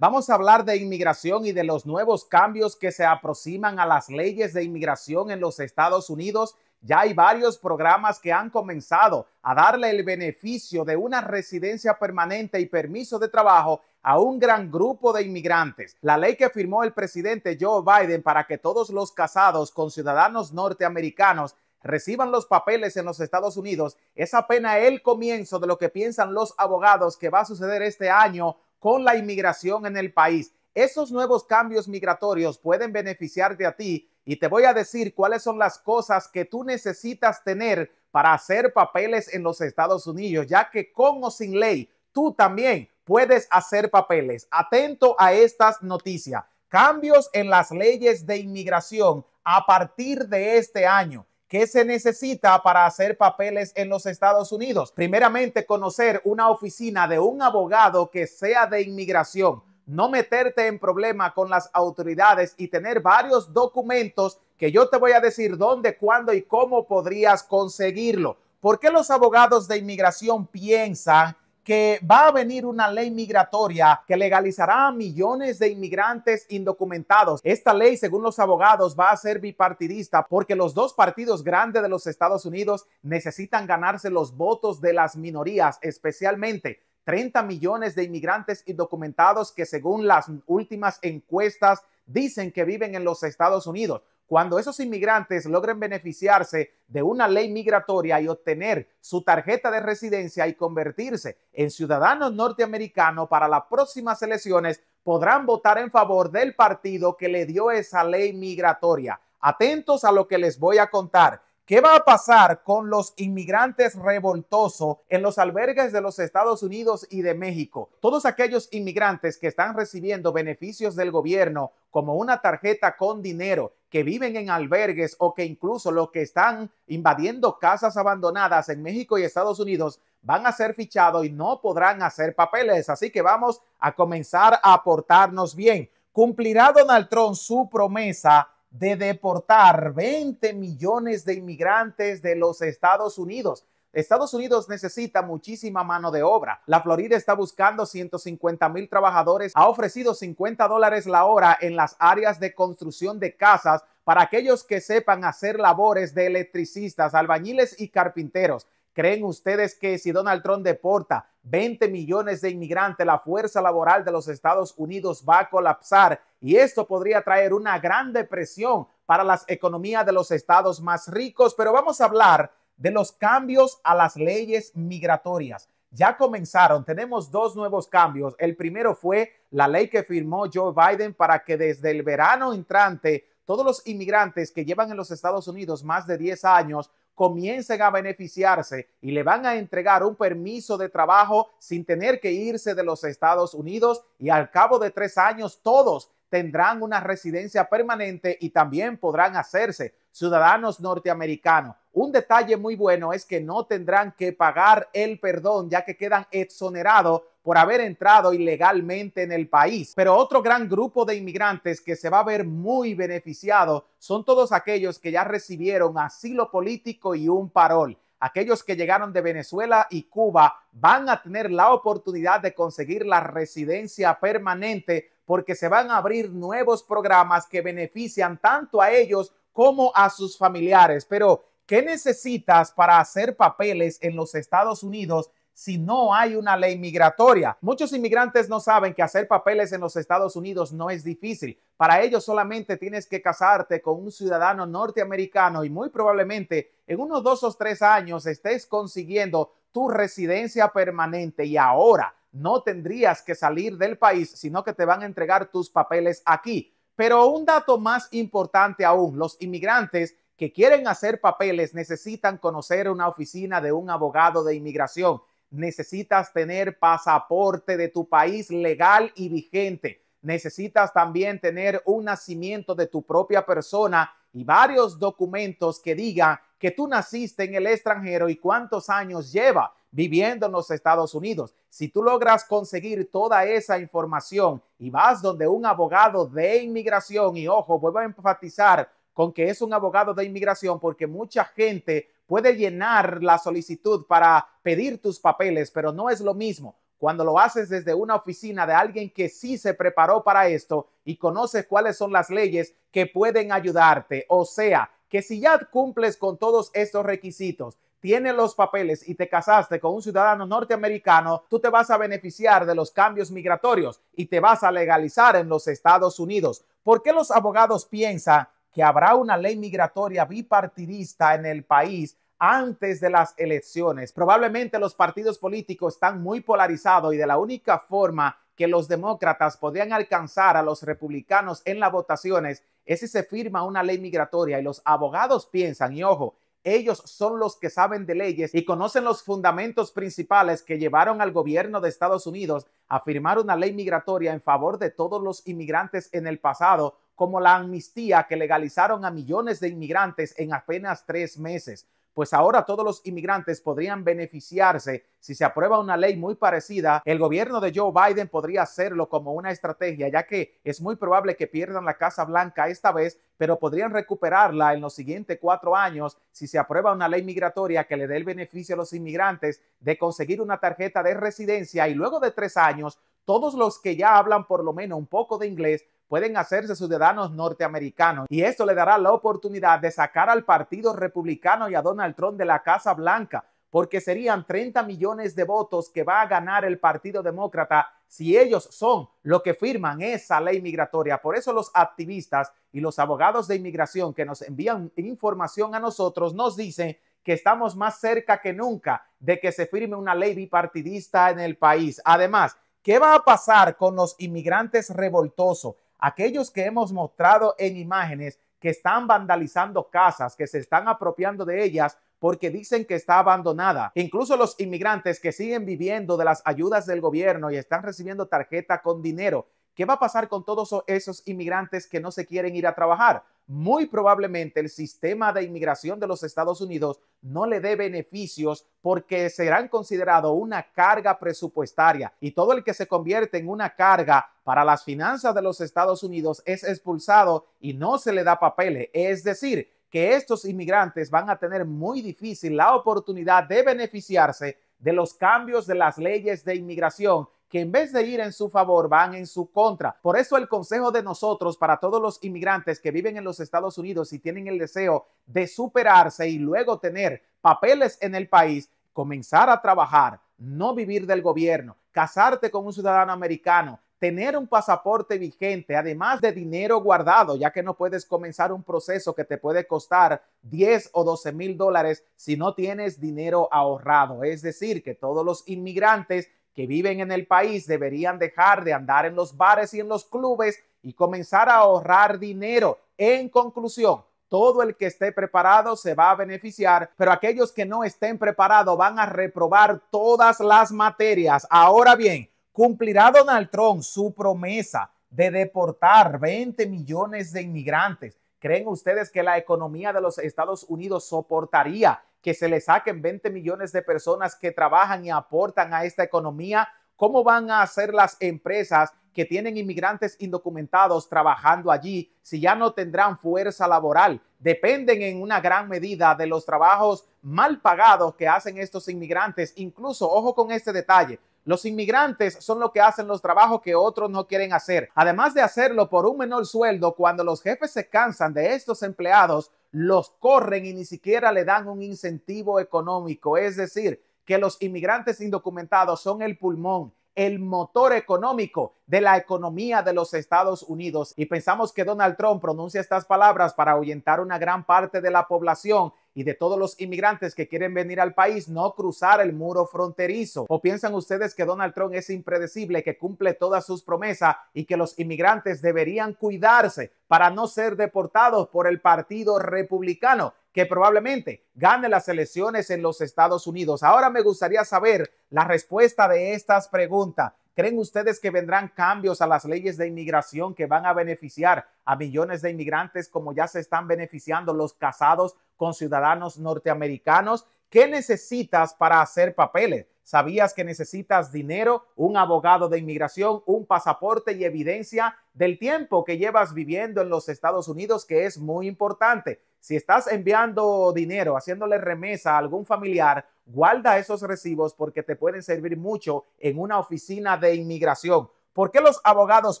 Vamos a hablar de inmigración y de los nuevos cambios que se aproximan a las leyes de inmigración en los Estados Unidos. Ya hay varios programas que han comenzado a darle el beneficio de una residencia permanente y permiso de trabajo a un gran grupo de inmigrantes. La ley que firmó el presidente Joe Biden para que todos los casados con ciudadanos norteamericanos reciban los papeles en los Estados Unidos es apenas el comienzo de lo que piensan los abogados que va a suceder este año con la inmigración en el país. Esos nuevos cambios migratorios pueden beneficiarte a ti y te voy a decir cuáles son las cosas que tú necesitas tener para hacer papeles en los Estados Unidos, ya que con o sin ley, tú también puedes hacer papeles. Atento a estas noticias. Cambios en las leyes de inmigración a partir de este año. ¿Qué se necesita para hacer papeles en los Estados Unidos? Primeramente, conocer una oficina de un abogado que sea de inmigración, no meterte en problema con las autoridades y tener varios documentos que yo te voy a decir dónde, cuándo y cómo podrías conseguirlo. ¿Por qué los abogados de inmigración piensan que va a venir una ley migratoria que legalizará a millones de inmigrantes indocumentados. Esta ley, según los abogados, va a ser bipartidista porque los dos partidos grandes de los Estados Unidos necesitan ganarse los votos de las minorías, especialmente 30 millones de inmigrantes indocumentados que según las últimas encuestas dicen que viven en los Estados Unidos cuando esos inmigrantes logren beneficiarse de una ley migratoria y obtener su tarjeta de residencia y convertirse en ciudadanos norteamericanos para las próximas elecciones, podrán votar en favor del partido que le dio esa ley migratoria. Atentos a lo que les voy a contar. ¿Qué va a pasar con los inmigrantes revoltosos en los albergues de los Estados Unidos y de México? Todos aquellos inmigrantes que están recibiendo beneficios del gobierno, como una tarjeta con dinero que viven en albergues o que incluso los que están invadiendo casas abandonadas en México y Estados Unidos van a ser fichados y no podrán hacer papeles. Así que vamos a comenzar a portarnos bien. ¿Cumplirá Donald Trump su promesa de deportar 20 millones de inmigrantes de los Estados Unidos? Estados Unidos necesita muchísima mano de obra. La Florida está buscando 150 mil trabajadores. Ha ofrecido 50 dólares la hora en las áreas de construcción de casas para aquellos que sepan hacer labores de electricistas, albañiles y carpinteros. ¿Creen ustedes que si Donald Trump deporta 20 millones de inmigrantes, la fuerza laboral de los Estados Unidos va a colapsar? Y esto podría traer una gran depresión para las economías de los estados más ricos. Pero vamos a hablar de los cambios a las leyes migratorias. Ya comenzaron, tenemos dos nuevos cambios. El primero fue la ley que firmó Joe Biden para que desde el verano entrante todos los inmigrantes que llevan en los Estados Unidos más de 10 años comiencen a beneficiarse y le van a entregar un permiso de trabajo sin tener que irse de los Estados Unidos y al cabo de tres años todos tendrán una residencia permanente y también podrán hacerse ciudadanos norteamericanos. Un detalle muy bueno es que no tendrán que pagar el perdón ya que quedan exonerados por haber entrado ilegalmente en el país. Pero otro gran grupo de inmigrantes que se va a ver muy beneficiado son todos aquellos que ya recibieron asilo político y un parol. Aquellos que llegaron de Venezuela y Cuba van a tener la oportunidad de conseguir la residencia permanente porque se van a abrir nuevos programas que benefician tanto a ellos como a sus familiares. Pero, ¿qué necesitas para hacer papeles en los Estados Unidos? si no hay una ley migratoria. Muchos inmigrantes no saben que hacer papeles en los Estados Unidos no es difícil. Para ello solamente tienes que casarte con un ciudadano norteamericano y muy probablemente en unos dos o tres años estés consiguiendo tu residencia permanente y ahora no tendrías que salir del país, sino que te van a entregar tus papeles aquí. Pero un dato más importante aún, los inmigrantes que quieren hacer papeles necesitan conocer una oficina de un abogado de inmigración. Necesitas tener pasaporte de tu país legal y vigente. Necesitas también tener un nacimiento de tu propia persona y varios documentos que digan que tú naciste en el extranjero y cuántos años lleva viviendo en los Estados Unidos. Si tú logras conseguir toda esa información y vas donde un abogado de inmigración, y ojo, vuelvo a enfatizar con que es un abogado de inmigración porque mucha gente puede llenar la solicitud para pedir tus papeles, pero no es lo mismo cuando lo haces desde una oficina de alguien que sí se preparó para esto y conoce cuáles son las leyes que pueden ayudarte. O sea, que si ya cumples con todos estos requisitos tiene los papeles y te casaste con un ciudadano norteamericano, tú te vas a beneficiar de los cambios migratorios y te vas a legalizar en los Estados Unidos. ¿Por qué los abogados piensan que habrá una ley migratoria bipartidista en el país antes de las elecciones? Probablemente los partidos políticos están muy polarizados y de la única forma que los demócratas podrían alcanzar a los republicanos en las votaciones es si se firma una ley migratoria y los abogados piensan, y ojo, ellos son los que saben de leyes y conocen los fundamentos principales que llevaron al gobierno de Estados Unidos a firmar una ley migratoria en favor de todos los inmigrantes en el pasado, como la amnistía que legalizaron a millones de inmigrantes en apenas tres meses pues ahora todos los inmigrantes podrían beneficiarse. Si se aprueba una ley muy parecida, el gobierno de Joe Biden podría hacerlo como una estrategia, ya que es muy probable que pierdan la Casa Blanca esta vez, pero podrían recuperarla en los siguientes cuatro años si se aprueba una ley migratoria que le dé el beneficio a los inmigrantes de conseguir una tarjeta de residencia y luego de tres años, todos los que ya hablan por lo menos un poco de inglés pueden hacerse ciudadanos norteamericanos y esto le dará la oportunidad de sacar al Partido Republicano y a Donald Trump de la Casa Blanca porque serían 30 millones de votos que va a ganar el Partido Demócrata si ellos son los que firman esa ley migratoria. Por eso los activistas y los abogados de inmigración que nos envían información a nosotros nos dicen que estamos más cerca que nunca de que se firme una ley bipartidista en el país. Además, ¿qué va a pasar con los inmigrantes revoltosos? aquellos que hemos mostrado en imágenes que están vandalizando casas, que se están apropiando de ellas porque dicen que está abandonada. Incluso los inmigrantes que siguen viviendo de las ayudas del gobierno y están recibiendo tarjeta con dinero. ¿Qué va a pasar con todos esos inmigrantes que no se quieren ir a trabajar? muy probablemente el sistema de inmigración de los Estados Unidos no le dé beneficios porque serán considerados una carga presupuestaria y todo el que se convierte en una carga para las finanzas de los Estados Unidos es expulsado y no se le da papeles. Es decir, que estos inmigrantes van a tener muy difícil la oportunidad de beneficiarse de los cambios de las leyes de inmigración que en vez de ir en su favor van en su contra. Por eso el consejo de nosotros para todos los inmigrantes que viven en los Estados Unidos y tienen el deseo de superarse y luego tener papeles en el país, comenzar a trabajar, no vivir del gobierno, casarte con un ciudadano americano, tener un pasaporte vigente, además de dinero guardado, ya que no puedes comenzar un proceso que te puede costar 10 o 12 mil dólares si no tienes dinero ahorrado. Es decir, que todos los inmigrantes que viven en el país deberían dejar de andar en los bares y en los clubes y comenzar a ahorrar dinero. En conclusión, todo el que esté preparado se va a beneficiar, pero aquellos que no estén preparados van a reprobar todas las materias. Ahora bien, ¿cumplirá Donald Trump su promesa de deportar 20 millones de inmigrantes? ¿Creen ustedes que la economía de los Estados Unidos soportaría que se le saquen 20 millones de personas que trabajan y aportan a esta economía, ¿cómo van a hacer las empresas que tienen inmigrantes indocumentados trabajando allí si ya no tendrán fuerza laboral? Dependen en una gran medida de los trabajos mal pagados que hacen estos inmigrantes. Incluso, ojo con este detalle, los inmigrantes son los que hacen los trabajos que otros no quieren hacer. Además de hacerlo por un menor sueldo, cuando los jefes se cansan de estos empleados, los corren y ni siquiera le dan un incentivo económico. Es decir, que los inmigrantes indocumentados son el pulmón el motor económico de la economía de los Estados Unidos. Y pensamos que Donald Trump pronuncia estas palabras para ahuyentar una gran parte de la población y de todos los inmigrantes que quieren venir al país no cruzar el muro fronterizo. ¿O piensan ustedes que Donald Trump es impredecible, que cumple todas sus promesas y que los inmigrantes deberían cuidarse para no ser deportados por el Partido Republicano? que probablemente gane las elecciones en los Estados Unidos. Ahora me gustaría saber la respuesta de estas preguntas. ¿Creen ustedes que vendrán cambios a las leyes de inmigración que van a beneficiar a millones de inmigrantes como ya se están beneficiando los casados con ciudadanos norteamericanos? ¿Qué necesitas para hacer papeles? ¿Sabías que necesitas dinero, un abogado de inmigración, un pasaporte y evidencia del tiempo que llevas viviendo en los Estados Unidos, que es muy importante? Si estás enviando dinero, haciéndole remesa a algún familiar, guarda esos recibos porque te pueden servir mucho en una oficina de inmigración. ¿Por qué los abogados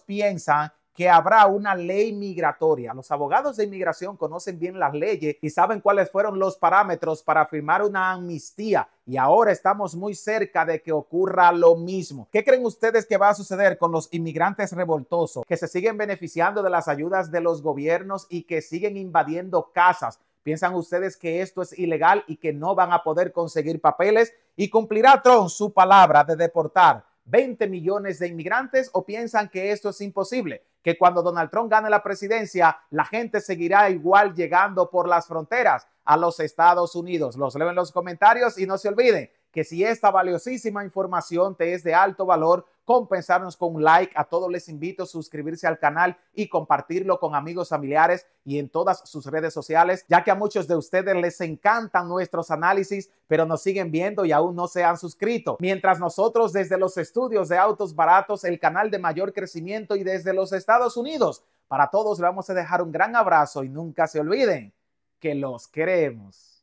piensan que habrá una ley migratoria. Los abogados de inmigración conocen bien las leyes y saben cuáles fueron los parámetros para firmar una amnistía. Y ahora estamos muy cerca de que ocurra lo mismo. ¿Qué creen ustedes que va a suceder con los inmigrantes revoltosos que se siguen beneficiando de las ayudas de los gobiernos y que siguen invadiendo casas? ¿Piensan ustedes que esto es ilegal y que no van a poder conseguir papeles? Y cumplirá Trump su palabra de deportar 20 millones de inmigrantes o piensan que esto es imposible, que cuando Donald Trump gane la presidencia, la gente seguirá igual llegando por las fronteras a los Estados Unidos. Los leo en los comentarios y no se olviden que si esta valiosísima información te es de alto valor, compensarnos con un like. A todos les invito a suscribirse al canal y compartirlo con amigos, familiares y en todas sus redes sociales, ya que a muchos de ustedes les encantan nuestros análisis, pero nos siguen viendo y aún no se han suscrito. Mientras nosotros desde los estudios de autos baratos, el canal de mayor crecimiento y desde los Estados Unidos, para todos le vamos a dejar un gran abrazo y nunca se olviden que los queremos.